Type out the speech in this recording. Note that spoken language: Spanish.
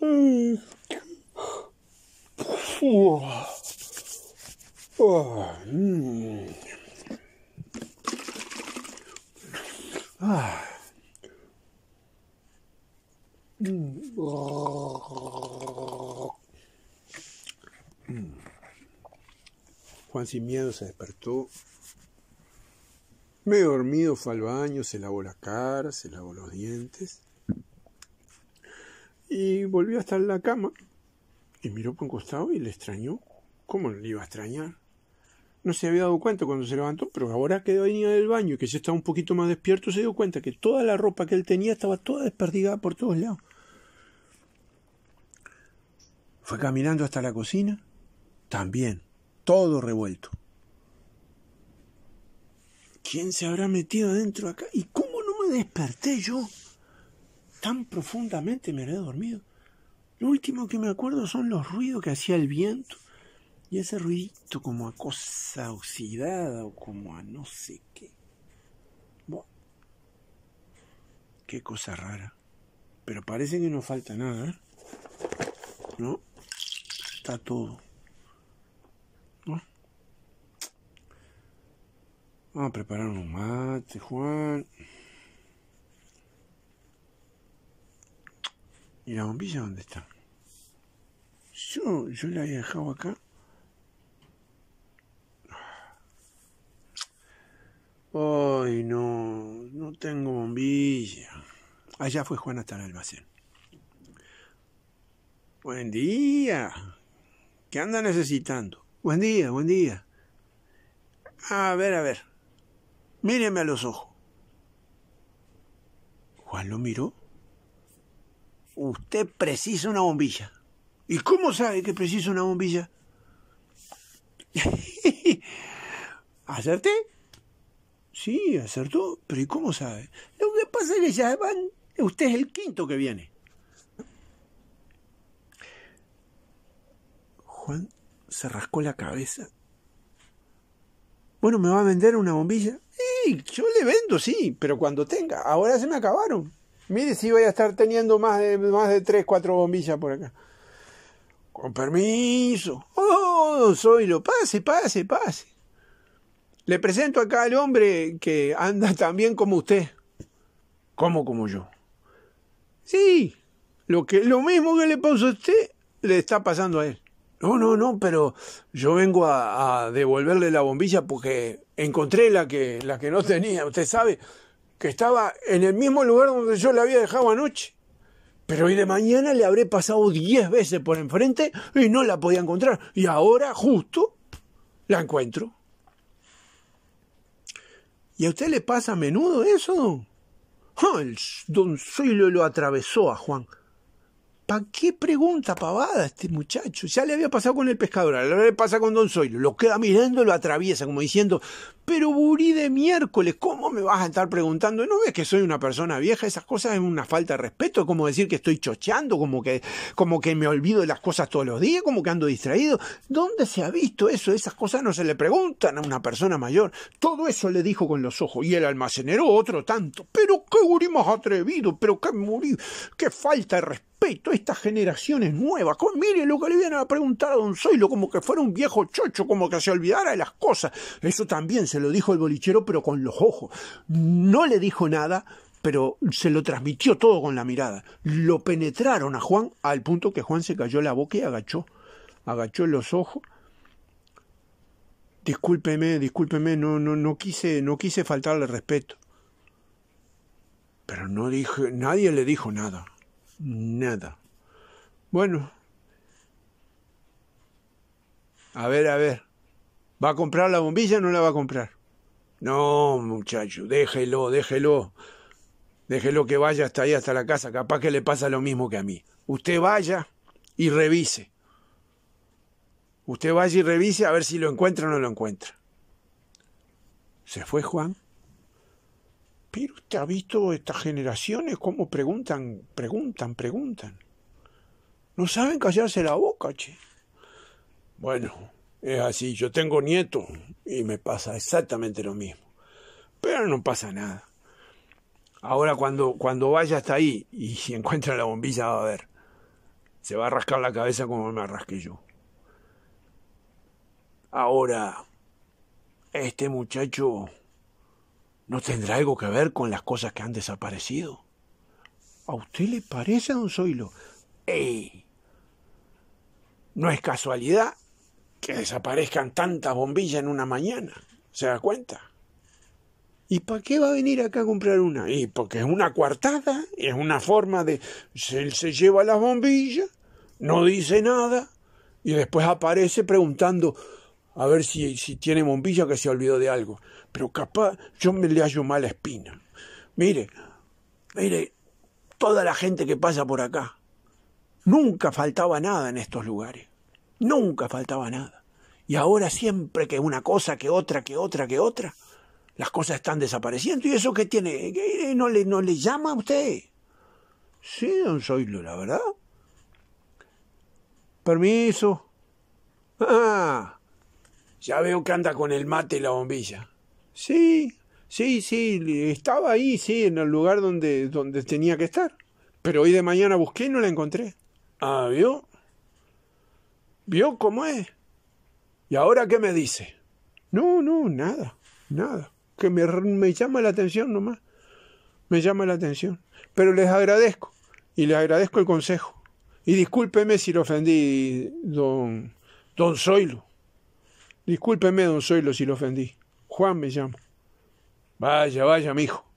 Juan sin miedo se despertó. he dormido fue al baño, se lavó la cara, se lavó los dientes. Y volvió a estar en la cama y miró por un costado y le extrañó. ¿Cómo le iba a extrañar? No se había dado cuenta cuando se levantó, pero ahora que venía del baño y que se estaba un poquito más despierto, se dio cuenta que toda la ropa que él tenía estaba toda desperdigada por todos lados. Fue caminando hasta la cocina, también, todo revuelto. ¿Quién se habrá metido adentro acá? ¿Y cómo no me desperté yo? tan profundamente me había dormido. Lo último que me acuerdo son los ruidos que hacía el viento y ese ruidito como a cosa oxidada o como a no sé qué. Bueno, qué cosa rara. Pero parece que no falta nada, ¿eh? ¿No? Está todo. Vamos a preparar un mate, Juan. ¿Y la bombilla dónde está? Yo, yo la había dejado acá. Ay, no, no tengo bombilla. Allá fue Juan hasta el almacén. Buen día. ¿Qué anda necesitando? Buen día, buen día. A ver, a ver. Míreme a los ojos. Juan lo miró usted precisa una bombilla. ¿Y cómo sabe que precisa una bombilla? ¿Acerté? Sí, acertó, pero ¿y cómo sabe? Lo que pasa es que ya van, usted es el quinto que viene. Juan se rascó la cabeza. Bueno, ¿me va a vender una bombilla? Sí, yo le vendo, sí, pero cuando tenga. Ahora se me acabaron. Mire si voy a estar teniendo más de, más de 3, 4 bombillas por acá. Con permiso. Oh, soy lo pase, pase, pase. Le presento acá al hombre que anda tan bien como usted. ¿Cómo como yo? Sí, lo, que, lo mismo que le pasó a usted le está pasando a él. No, no, no, pero yo vengo a, a devolverle la bombilla porque encontré la que, la que no tenía, usted sabe que estaba en el mismo lugar donde yo la había dejado anoche. Pero hoy de mañana le habré pasado diez veces por enfrente y no la podía encontrar. Y ahora, justo, la encuentro. ¿Y a usted le pasa a menudo eso? Ah, el don Zoilo lo atravesó a Juan. ¿Para qué pregunta pavada este muchacho? Ya le había pasado con el pescador, ahora le pasa con don Zoilo. Lo queda mirando, lo atraviesa, como diciendo, pero burí de miércoles, ¿cómo me vas a estar preguntando? ¿No ves que soy una persona vieja? Esas cosas es una falta de respeto, como decir que estoy chocheando, como que, como que me olvido de las cosas todos los días, como que ando distraído. ¿Dónde se ha visto eso? Esas cosas no se le preguntan a una persona mayor. Todo eso le dijo con los ojos y el almacenero otro tanto. Pero qué burí más atrevido, pero qué burí, qué falta de respeto a estas generaciones nuevas. Con, lo que le vienen a preguntar a Don Zoilo, como que fuera un viejo chocho, como que se olvidara de las cosas. Eso también se lo dijo el bolichero, pero con los ojos. No le dijo nada, pero se lo transmitió todo con la mirada. Lo penetraron a Juan al punto que Juan se cayó la boca y agachó. Agachó los ojos. Discúlpeme, discúlpeme, no, no, no quise, no quise faltarle respeto. Pero no dije, nadie le dijo nada. Nada. Bueno. A ver, a ver. ¿Va a comprar la bombilla o no la va a comprar? No, muchacho, déjelo, déjelo. Déjelo que vaya hasta ahí, hasta la casa. Capaz que le pasa lo mismo que a mí. Usted vaya y revise. Usted vaya y revise a ver si lo encuentra o no lo encuentra. Se fue Juan. Pero usted ha visto estas generaciones cómo preguntan, preguntan, preguntan. No saben callarse la boca, che. Bueno, es así, yo tengo nieto y me pasa exactamente lo mismo. Pero no pasa nada. Ahora cuando, cuando vaya hasta ahí y si encuentra la bombilla va a ver. Se va a rascar la cabeza como me arrasqué yo. Ahora, este muchacho no tendrá algo que ver con las cosas que han desaparecido. ¿A usted le parece, don Zoilo? ¡Ey! No es casualidad que desaparezcan tantas bombillas en una mañana. ¿Se da cuenta? ¿Y para qué va a venir acá a comprar una? Y porque es una coartada, es una forma de. Él se lleva las bombillas, no dice nada, y después aparece preguntando a ver si, si tiene bombilla que se olvidó de algo. Pero capaz yo me le hallo mala espina. Mire, mire, toda la gente que pasa por acá, nunca faltaba nada en estos lugares. Nunca faltaba nada. Y ahora siempre que una cosa, que otra, que otra, que otra, las cosas están desapareciendo. ¿Y eso qué tiene? Eh, no, le, ¿No le llama a usted? Sí, don Zoilo, la verdad. Permiso. Ah, ya veo que anda con el mate y la bombilla. Sí, sí, sí, estaba ahí, sí, en el lugar donde, donde tenía que estar. Pero hoy de mañana busqué y no la encontré. Ah, ¿vio? ¿Vio cómo es? ¿Y ahora qué me dice? No, no, nada, nada. Que me, llama la atención nomás. Me llama la atención. Pero les agradezco. Y les agradezco el consejo. Y discúlpeme si lo ofendí, don, don Zoilo. Discúlpeme, don Zoilo, si lo ofendí. Juan me llama. Vaya, vaya, mijo.